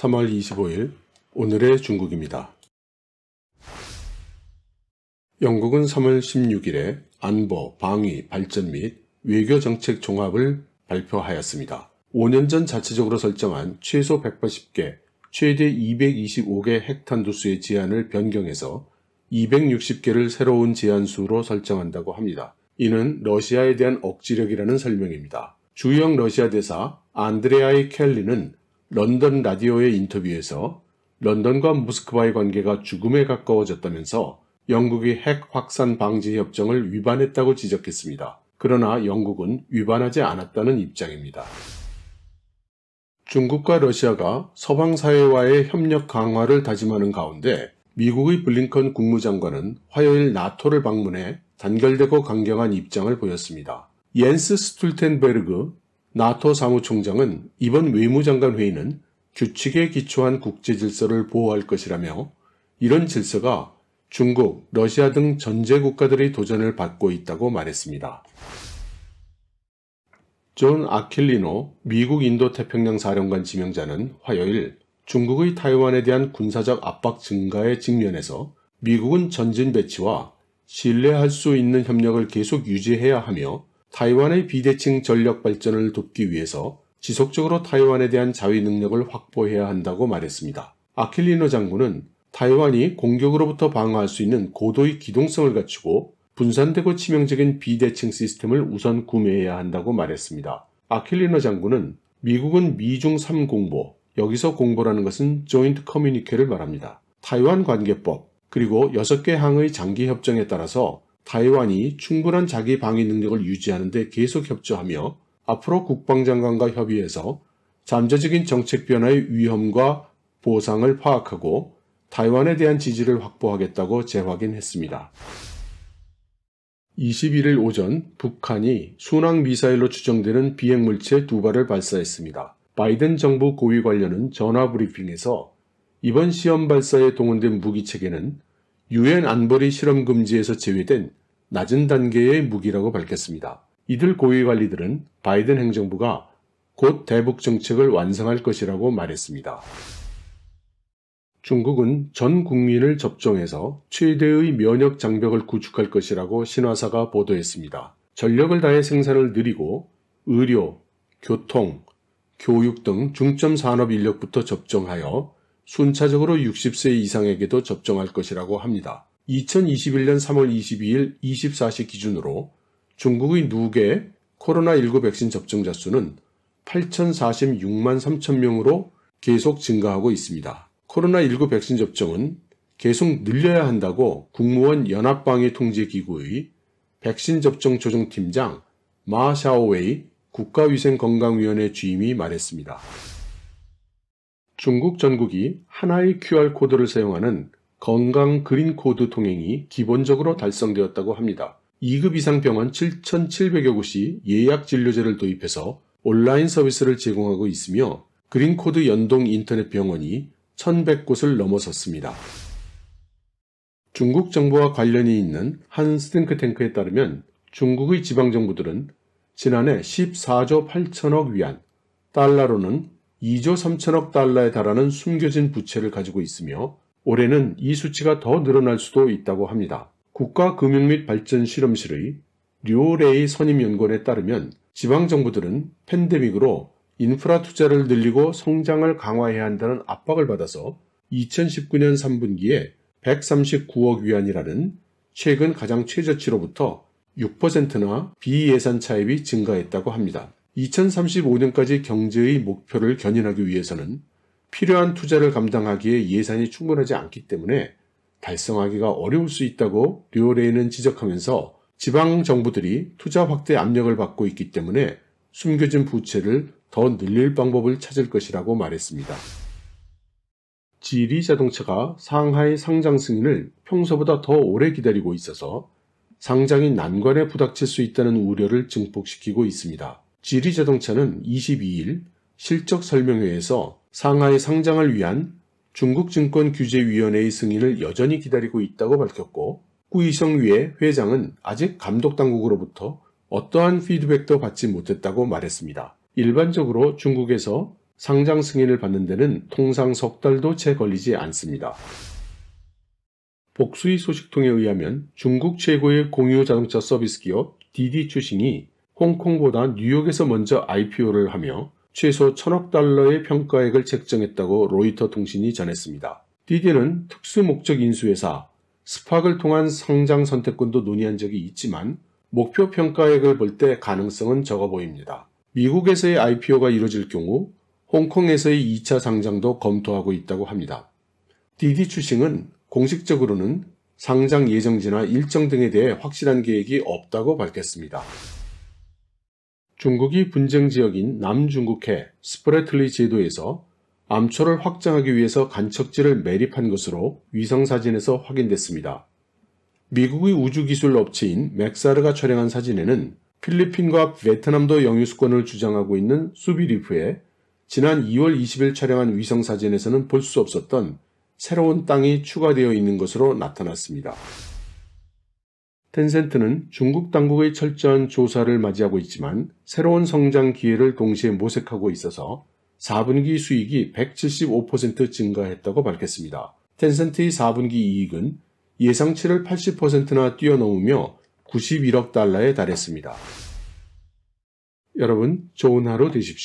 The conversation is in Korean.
3월 25일 오늘의 중국입니다. 영국은 3월 16일에 안보, 방위, 발전 및 외교 정책 종합을 발표하였습니다. 5년 전 자체적으로 설정한 최소 180개, 최대 225개 핵탄두수의 제한을 변경해서 260개를 새로운 제한수로 설정한다고 합니다. 이는 러시아에 대한 억지력이라는 설명입니다. 주영 러시아 대사 안드레아이 켈리는 런던 라디오의 인터뷰에서 런던과 모스크바의 관계가 죽음에 가까워졌다면서 영국이 핵 확산 방지 협정을 위반했다고 지적했습니다. 그러나 영국은 위반하지 않았다는 입장입니다. 중국과 러시아가 서방 사회와의 협력 강화를 다짐하는 가운데 미국의 블링컨 국무장관은 화요일 나토를 방문해 단결되고 강경한 입장을 보였습니다. 옌스 스툴텐베르그 나토 사무총장은 이번 외무장관 회의는 규칙에 기초한 국제 질서를 보호할 것이라며 이런 질서가 중국, 러시아 등 전제 국가들의 도전을 받고 있다고 말했습니다. 존 아킬리노 미국 인도태평양 사령관 지명자는 화요일 중국의 타이완에 대한 군사적 압박 증가에 직면해서 미국은 전진 배치와 신뢰할 수 있는 협력을 계속 유지해야 하며 타이완의 비대칭 전력 발전을 돕기 위해서 지속적으로 타이완에 대한 자위 능력을 확보해야 한다고 말했습니다. 아킬리노 장군은 타이완이 공격으로부터 방어할 수 있는 고도의 기동성을 갖추고 분산되고 치명적인 비대칭 시스템을 우선 구매해야 한다고 말했습니다. 아킬리노 장군은 미국은 미중 3공보, 여기서 공보라는 것은 조인트 커뮤니케를 말합니다. 타이완 관계법, 그리고 6개 항의 장기 협정에 따라서 타이완이 충분한 자기 방위 능력을 유지하는 데 계속 협조하며 앞으로 국방장관과 협의해서 잠재적인 정책 변화의 위험과 보상을 파악하고 타이완에 대한 지지를 확보하겠다고 재확인했습니다. 21일 오전 북한이 순항 미사일로 추정되는 비행물체 두 발을 발사했습니다. 바이든 정부 고위 관련은 전화 브리핑에서 이번 시험 발사에 동원된 무기 체계는 유엔 안보리 실험 금지에서 제외된 낮은 단계의 무기라고 밝혔습니다. 이들 고위 관리들은 바이든 행정부가 곧 대북 정책을 완성할 것이라고 말했습니다. 중국은 전 국민을 접종해서 최대의 면역 장벽을 구축할 것이라고 신화사가 보도했습니다. 전력을 다해 생산을 늘리고 의료, 교통, 교육 등 중점 산업 인력부터 접종하여 순차적으로 60세 이상에게도 접종할 것이라고 합니다. 2021년 3월 22일 24시 기준으로 중국의 누계 코로나19 백신 접종자 수는 8,046만 3천 명으로 계속 증가하고 있습니다. 코로나19 백신 접종은 계속 늘려야 한다고 국무원 연합방위통제기구의 백신 접종 조정팀장 마 샤오웨이 국가위생건강위원회 주임이 말했습니다. 중국 전국이 하나의 QR코드를 사용하는 건강 그린 코드 통행이 기본적으로 달성되었다고 합니다. 2급 이상 병원 7,700여 곳이 예약 진료제를 도입해서 온라인 서비스를 제공하고 있으며 그린코드 연동 인터넷 병원이 1,100곳을 넘어섰습니다. 중국 정부와 관련이 있는 한 스탱크탱크에 따르면 중국의 지방정부들은 지난해 14조 8천억 위안, 달러로는 2조 3천억 달러에 달하는 숨겨진 부채를 가지고 있으며 올해는 이 수치가 더 늘어날 수도 있다고 합니다. 국가금융 및 발전 실험실의 류레이 오 선임연구원에 따르면 지방정부들은 팬데믹으로 인프라 투자를 늘리고 성장을 강화해야 한다는 압박을 받아서 2019년 3분기에 139억 위안이라는 최근 가장 최저치로부터 6%나 비예산 차입이 증가했다고 합니다. 2035년까지 경제의 목표를 견인하기 위해서는 필요한 투자를 감당하기에 예산이 충분하지 않기 때문에 달성하기가 어려울 수 있다고 류오레이는 지적하면서 지방 정부들이 투자 확대 압력을 받고 있기 때문에 숨겨진 부채를 더 늘릴 방법을 찾을 것이라고 말했습니다. 지리 자동차가 상하이 상장 승인을 평소보다 더 오래 기다리고 있어서 상장이 난관에 부닥칠 수 있다는 우려를 증폭시키고 있습니다. 지리 자동차는 22일 실적 설명회에서 상하이 상장을 위한 중국증권규제위원회의 승인을 여전히 기다리고 있다고 밝혔고 구이성위의 회장은 아직 감독 당국으로부터 어떠한 피드백도 받지 못했다고 말했습니다. 일반적으로 중국에서 상장 승인을 받는 데는 통상 석 달도 채 걸리지 않습니다. 복수의 소식통에 의하면 중국 최고의 공유 자동차 서비스 기업 DD 추싱이 홍콩보다 뉴욕에서 먼저 IPO를 하며 최소 1 0 0 0억 달러의 평가액을 책정했다고 로이터 통신이 전했습니다. 디디는 특수 목적 인수회사 스팍을 통한 상장 선택권도 논의한 적이 있지만 목표 평가액을 볼 때 가능성은 적어 보입니다. 미국에서의 IPO가 이뤄질 경우 홍콩에서의 2차 상장도 검토하고 있다고 합니다. 디디 추싱은 공식적으로는 상장 예정지나 일정 등에 대해 확실한 계획이 없다고 밝혔습니다. 중국이 분쟁 지역인 남중국해 스프레틀리 제도에서 암초를 확장하기 위해서 간척지를 매립한 것으로 위성사진에서 확인됐습니다. 미국의 우주기술 업체인 맥사르가 촬영한 사진에는 필리핀과 베트남도 영유수권을 주장하고 있는 수비리프에 지난 2월 20일 촬영한 위성사진에서는 볼 수 없었던 새로운 땅이 추가되어 있는 것으로 나타났습니다. 텐센트는 중국 당국의 철저한 조사를 맞이하고 있지만 새로운 성장 기회를 동시에 모색하고 있어서 4분기 수익이 175% 증가했다고 밝혔습니다. 텐센트의 4분기 이익은 예상치를 80%나 뛰어넘으며 91억 달러에 달했습니다. 여러분 좋은 하루 되십시오.